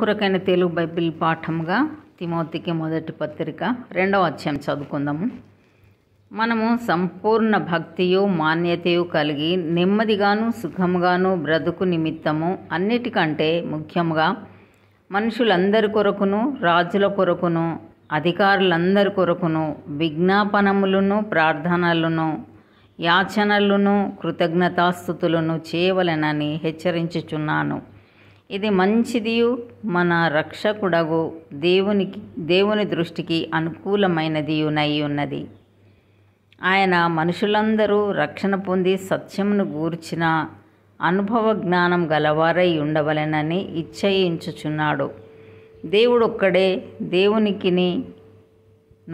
కొరకైన తెలుగు బైబిల్ పాఠంగా తిమోతికి మొదటి పత్రిక రెండవ అధ్యాయం చదువుకుందాము మనము సంపూర్ణ భక్తియు మాన్యతయు కలిగి నెమ్మదిగాను సుఖముగాను బ్రతుకు నిమిత్తము అన్నిటికంటే ముఖ్యంగా మనుషులందరి కొరకును రాజుల కొరకును అధికారులందరి కొరకును విజ్ఞాపనములను ప్రార్థనలను యాచనలను కృతజ్ఞతాస్థుతులను చేయవలెనని హెచ్చరించుచున్నాను ఇది మంచిదియు మన రక్షకుడగు దేవునికి దేవుని దృష్టికి అనుకూలమైనదియునై ఉన్నది ఆయన మనుషులందరూ రక్షణ పొంది సత్యమును గూర్చిన అనుభవ జ్ఞానం గలవారై ఉండవలెనని ఇచ్చయించుచున్నాడు ఒక్కడే దేవునికిని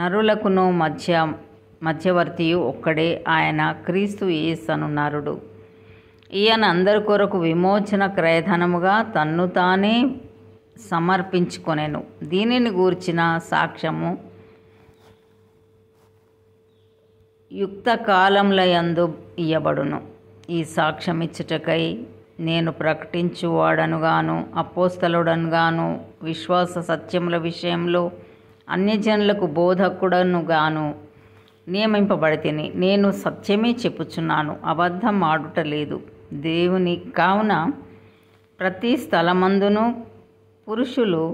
నరులకును మధ్య మధ్యవర్తియు ఒక్కడే ఆయన క్రీస్తు ఏసను అనున్నారుడు ఈయన అందరి కొరకు విమోచన క్రయధనముగా తన్ను తానే సమర్పించుకొనెను దీనిని గూర్చిన సాక్ష్యము యుక్త కాలములయందు ఇయ్యబడును ఈ సాక్ష్యం ఇచ్చుటకై నేను ప్రకటించువాడనుగాను అపోస్తలుడనుగాను విశ్వాస సత్యముల విషయంలో అన్యజనులకు బోధకుడనుగాను నియమింపబడితిని నేను సత్యమే చెప్పుచున్నాను అబద్ధం ఆడుట లేదు దేవుని కావున ప్రతి స్థలమందును పురుషులు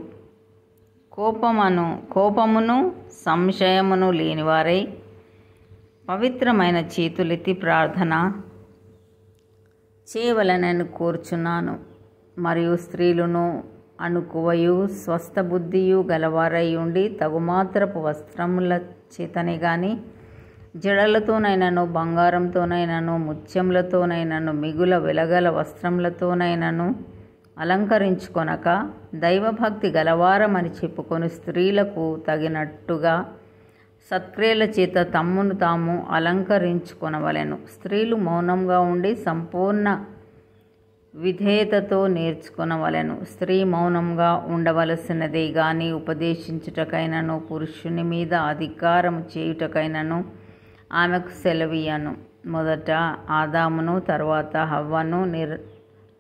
కోపమును కోపమును సంశయమును లేనివారై పవిత్రమైన చేతులెత్తి ప్రార్థన చేయవలనని కోరుచున్నాను మరియు స్త్రీలను అనుకువయు స్వస్థ బుద్ధియు గలవారై ఉండి తగుమాత్రపు వస్త్రముల చేతనే కానీ జడలతోనైనను బంగారంతోనైనను ముత్యములతోనైనను మిగుల వెలగల వస్త్రములతోనైనను అలంకరించుకొనక దైవభక్తి గలవారమని చెప్పుకొని స్త్రీలకు తగినట్టుగా సత్క్రియల చేత తమ్మును తాము అలంకరించుకొనవలెను స్త్రీలు మౌనంగా ఉండి సంపూర్ణ విధేయతతో నేర్చుకొనవలెను స్త్రీ మౌనంగా ఉండవలసినదే గాని ఉపదేశించుటకైనను పురుషుని మీద అధికారం చేయుటకైనను ఆమెకు సెలవియను మొదట ఆదామును తర్వాత హవ్వను నిర్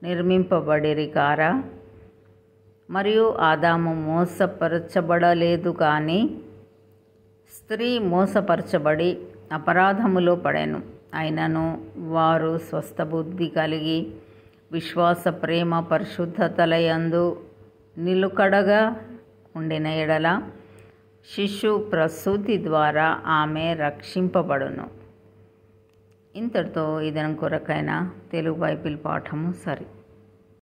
నిర్మింపబడిరి కారా మరియు ఆదాము మోసపరచబడలేదు కానీ స్త్రీ మోసపరచబడి అపరాధములో పడెను అయినను వారు స్వస్థబుద్ధి కలిగి విశ్వాస ప్రేమ పరిశుద్ధతలయందు నిలుకడగా ఉండిన ఎడల శిశు ప్రసూతి ద్వారా ఆమె రక్షింపబడును ఇంతటితో ఇదనం కొరకైన తెలుగు బైబిల్ పాఠము సరి